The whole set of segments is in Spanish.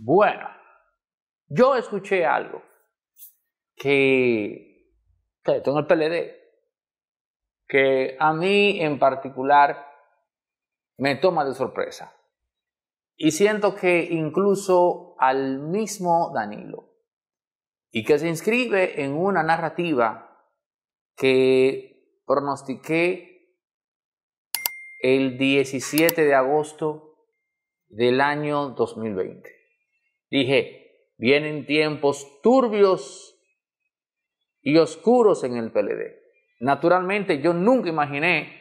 Bueno, yo escuché algo que, tengo el PLD, que a mí en particular me toma de sorpresa. Y siento que incluso al mismo Danilo, y que se inscribe en una narrativa que pronostiqué el 17 de agosto del año 2020. Dije, vienen tiempos turbios y oscuros en el PLD. Naturalmente, yo nunca imaginé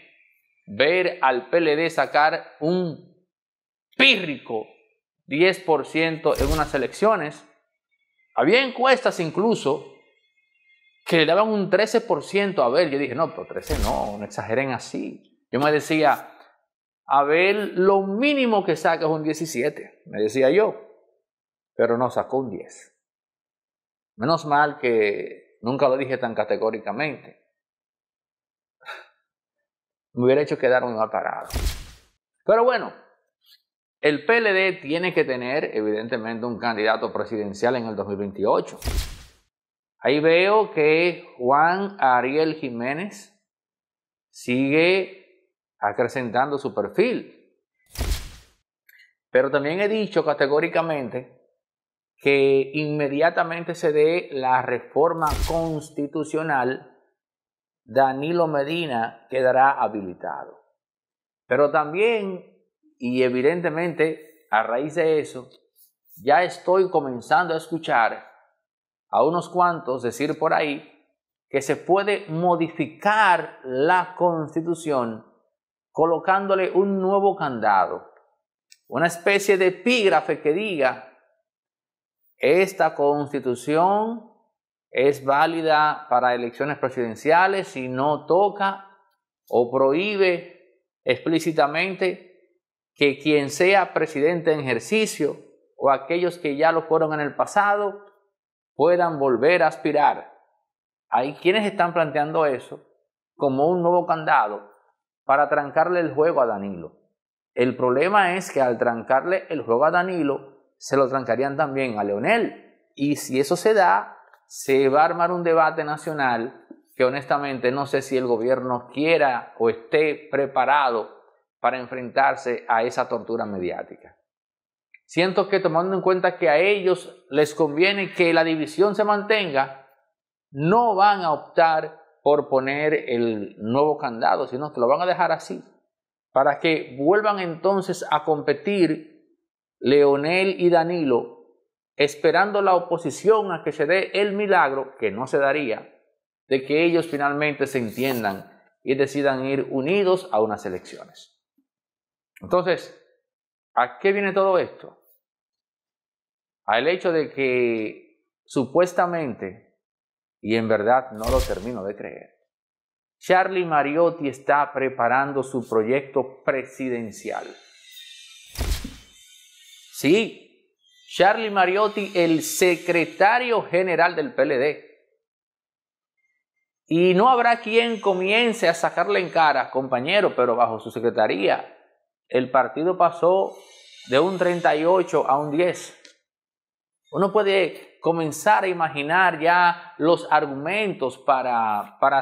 ver al PLD sacar un pírrico 10% en unas elecciones. Había encuestas incluso que le daban un 13% a Abel. Yo dije, no, pero 13 no, no exageren así. Yo me decía, Abel lo mínimo que saca es un 17, me decía yo pero no sacó un 10. Menos mal que nunca lo dije tan categóricamente. Me hubiera hecho quedar un parado. Pero bueno, el PLD tiene que tener evidentemente un candidato presidencial en el 2028. Ahí veo que Juan Ariel Jiménez sigue acrecentando su perfil. Pero también he dicho categóricamente que inmediatamente se dé la reforma constitucional, Danilo Medina quedará habilitado. Pero también, y evidentemente a raíz de eso, ya estoy comenzando a escuchar a unos cuantos decir por ahí que se puede modificar la constitución colocándole un nuevo candado, una especie de epígrafe que diga esta constitución es válida para elecciones presidenciales si no toca o prohíbe explícitamente que quien sea presidente en ejercicio o aquellos que ya lo fueron en el pasado puedan volver a aspirar. Hay quienes están planteando eso como un nuevo candado para trancarle el juego a Danilo. El problema es que al trancarle el juego a Danilo, se lo trancarían también a Leonel. Y si eso se da, se va a armar un debate nacional que honestamente no sé si el gobierno quiera o esté preparado para enfrentarse a esa tortura mediática. Siento que tomando en cuenta que a ellos les conviene que la división se mantenga, no van a optar por poner el nuevo candado, sino que lo van a dejar así, para que vuelvan entonces a competir Leonel y Danilo, esperando la oposición a que se dé el milagro, que no se daría, de que ellos finalmente se entiendan y decidan ir unidos a unas elecciones. Entonces, ¿a qué viene todo esto? Al hecho de que supuestamente, y en verdad no lo termino de creer, Charlie Mariotti está preparando su proyecto presidencial. Sí, Charlie Mariotti, el secretario general del PLD. Y no habrá quien comience a sacarle en cara, compañero, pero bajo su secretaría el partido pasó de un 38 a un 10. Uno puede comenzar a imaginar ya los argumentos para, para,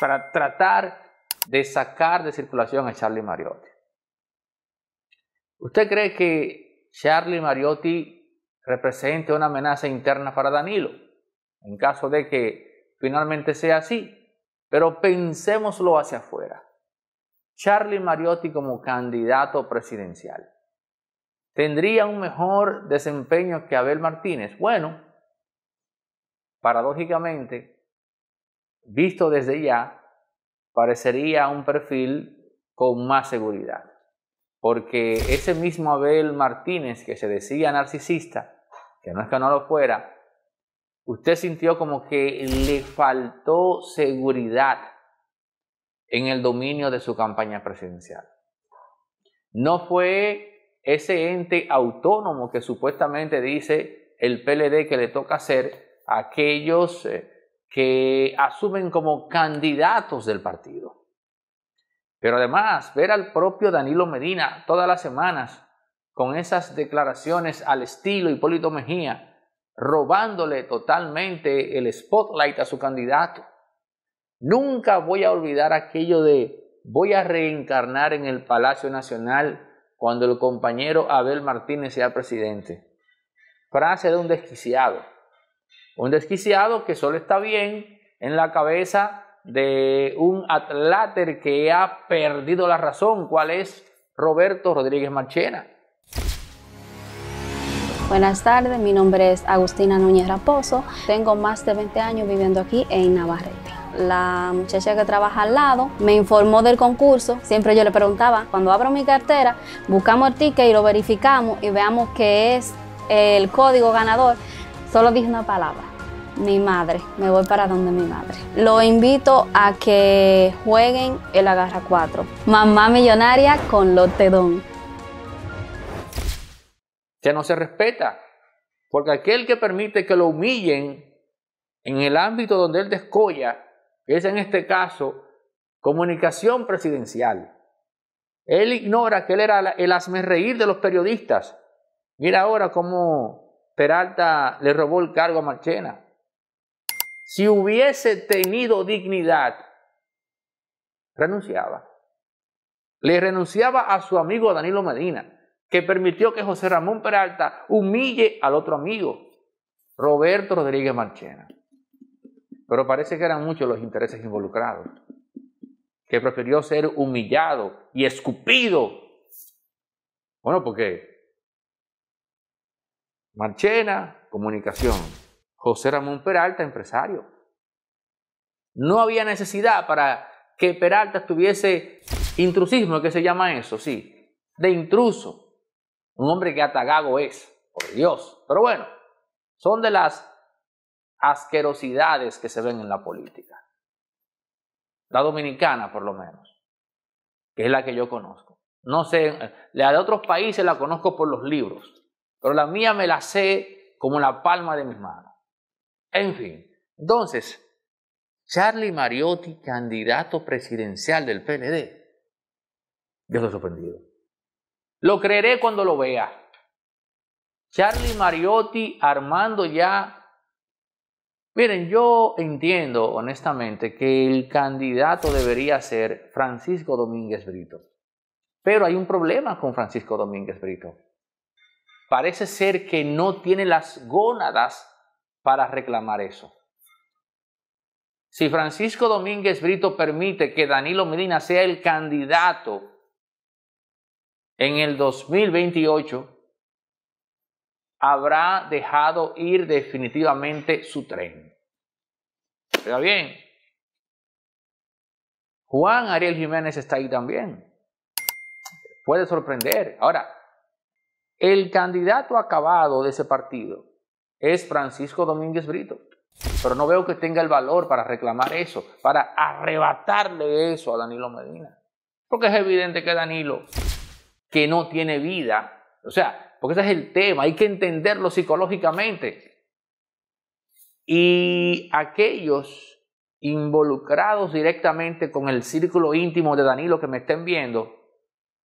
para tratar de sacar de circulación a Charlie Mariotti. ¿Usted cree que Charlie Mariotti represente una amenaza interna para Danilo, en caso de que finalmente sea así. Pero pensémoslo hacia afuera. Charlie Mariotti como candidato presidencial. ¿Tendría un mejor desempeño que Abel Martínez? Bueno, paradójicamente, visto desde ya, parecería un perfil con más seguridad. Porque ese mismo Abel Martínez que se decía narcisista, que no es que no lo fuera, usted sintió como que le faltó seguridad en el dominio de su campaña presidencial. No fue ese ente autónomo que supuestamente dice el PLD que le toca ser aquellos eh, que asumen como candidatos del partido. Pero además, ver al propio Danilo Medina todas las semanas con esas declaraciones al estilo Hipólito Mejía, robándole totalmente el spotlight a su candidato. Nunca voy a olvidar aquello de voy a reencarnar en el Palacio Nacional cuando el compañero Abel Martínez sea presidente. Frase de un desquiciado. Un desquiciado que solo está bien en la cabeza de un atláter que ha perdido la razón, cuál es Roberto Rodríguez Marchena. Buenas tardes, mi nombre es Agustina Núñez Raposo, tengo más de 20 años viviendo aquí en Navarrete. La muchacha que trabaja al lado me informó del concurso, siempre yo le preguntaba, cuando abro mi cartera, buscamos el ticket y lo verificamos y veamos qué es el código ganador, solo dije una palabra, mi madre, me voy para donde mi madre. Lo invito a que jueguen el Agarra 4. Mamá Millonaria con Lotedón. Que no se respeta, porque aquel que permite que lo humillen en el ámbito donde él descolla, es en este caso comunicación presidencial. Él ignora que él era el reír de los periodistas. Mira ahora cómo Peralta le robó el cargo a Marchena si hubiese tenido dignidad, renunciaba. Le renunciaba a su amigo Danilo Medina, que permitió que José Ramón Peralta humille al otro amigo, Roberto Rodríguez Marchena. Pero parece que eran muchos los intereses involucrados, que prefirió ser humillado y escupido. Bueno, porque Marchena, comunicación. José Ramón Peralta, empresario. No había necesidad para que Peralta tuviese intrusismo, que se llama eso, sí, de intruso. Un hombre que atagago es, por Dios. Pero bueno, son de las asquerosidades que se ven en la política. La dominicana, por lo menos, que es la que yo conozco. No sé, la de otros países la conozco por los libros, pero la mía me la sé como la palma de mis manos. En fin, entonces, Charlie Mariotti, candidato presidencial del PLD. Yo estoy sorprendido. Lo creeré cuando lo vea. Charlie Mariotti armando ya. Miren, yo entiendo honestamente que el candidato debería ser Francisco Domínguez Brito. Pero hay un problema con Francisco Domínguez Brito. Parece ser que no tiene las gónadas para reclamar eso. Si Francisco Domínguez Brito permite que Danilo Medina sea el candidato en el 2028, habrá dejado ir definitivamente su tren. Pero bien? Juan Ariel Jiménez está ahí también. Puede sorprender. Ahora, el candidato acabado de ese partido es Francisco Domínguez Brito. Pero no veo que tenga el valor para reclamar eso, para arrebatarle eso a Danilo Medina. Porque es evidente que Danilo, que no tiene vida, o sea, porque ese es el tema, hay que entenderlo psicológicamente. Y aquellos involucrados directamente con el círculo íntimo de Danilo que me estén viendo,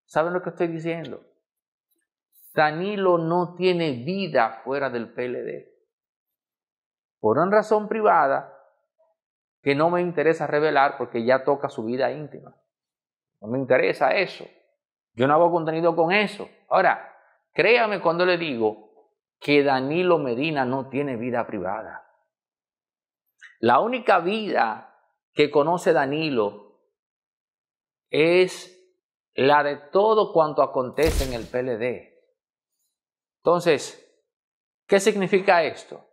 saben lo que estoy diciendo. Danilo no tiene vida fuera del PLD. Por una razón privada que no me interesa revelar porque ya toca su vida íntima. No me interesa eso. Yo no hago contenido con eso. Ahora, créame cuando le digo que Danilo Medina no tiene vida privada. La única vida que conoce Danilo es la de todo cuanto acontece en el PLD. Entonces, ¿qué significa esto?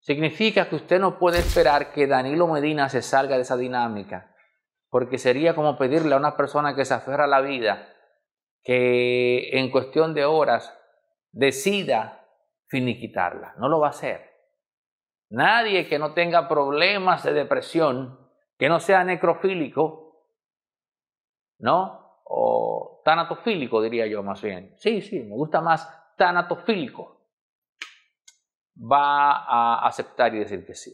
Significa que usted no puede esperar que Danilo Medina se salga de esa dinámica, porque sería como pedirle a una persona que se aferra a la vida que en cuestión de horas decida finiquitarla. No lo va a hacer. Nadie que no tenga problemas de depresión, que no sea necrofílico, ¿no? O tanatofílico, diría yo más bien. Sí, sí, me gusta más tanatofílico, va a aceptar y decir que sí.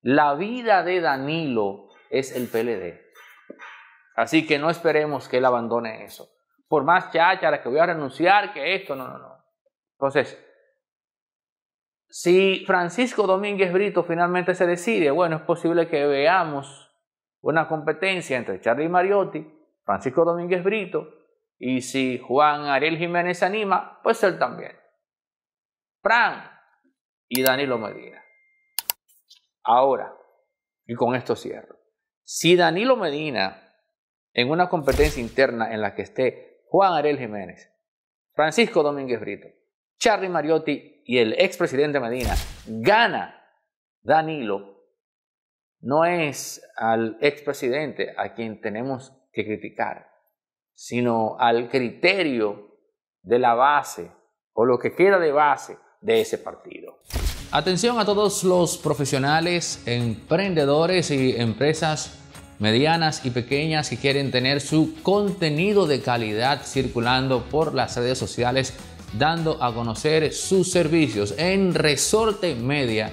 La vida de Danilo es el PLD. Así que no esperemos que él abandone eso. Por más cháchara que voy a renunciar, que esto, no, no, no. Entonces, si Francisco Domínguez Brito finalmente se decide, bueno, es posible que veamos una competencia entre Charlie Mariotti, Francisco Domínguez Brito y si Juan Ariel Jiménez se anima, pues él también. Fran y Danilo Medina. Ahora, y con esto cierro. Si Danilo Medina, en una competencia interna en la que esté Juan Ariel Jiménez, Francisco Domínguez Brito, Charlie Mariotti y el expresidente Medina, gana Danilo, no es al expresidente a quien tenemos que criticar, sino al criterio de la base o lo que queda de base de ese partido. Atención a todos los profesionales, emprendedores y empresas medianas y pequeñas que quieren tener su contenido de calidad circulando por las redes sociales, dando a conocer sus servicios en Resorte Media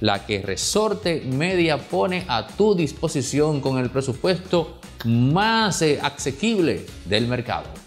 la que Resorte Media pone a tu disposición con el presupuesto más eh, accesible del mercado.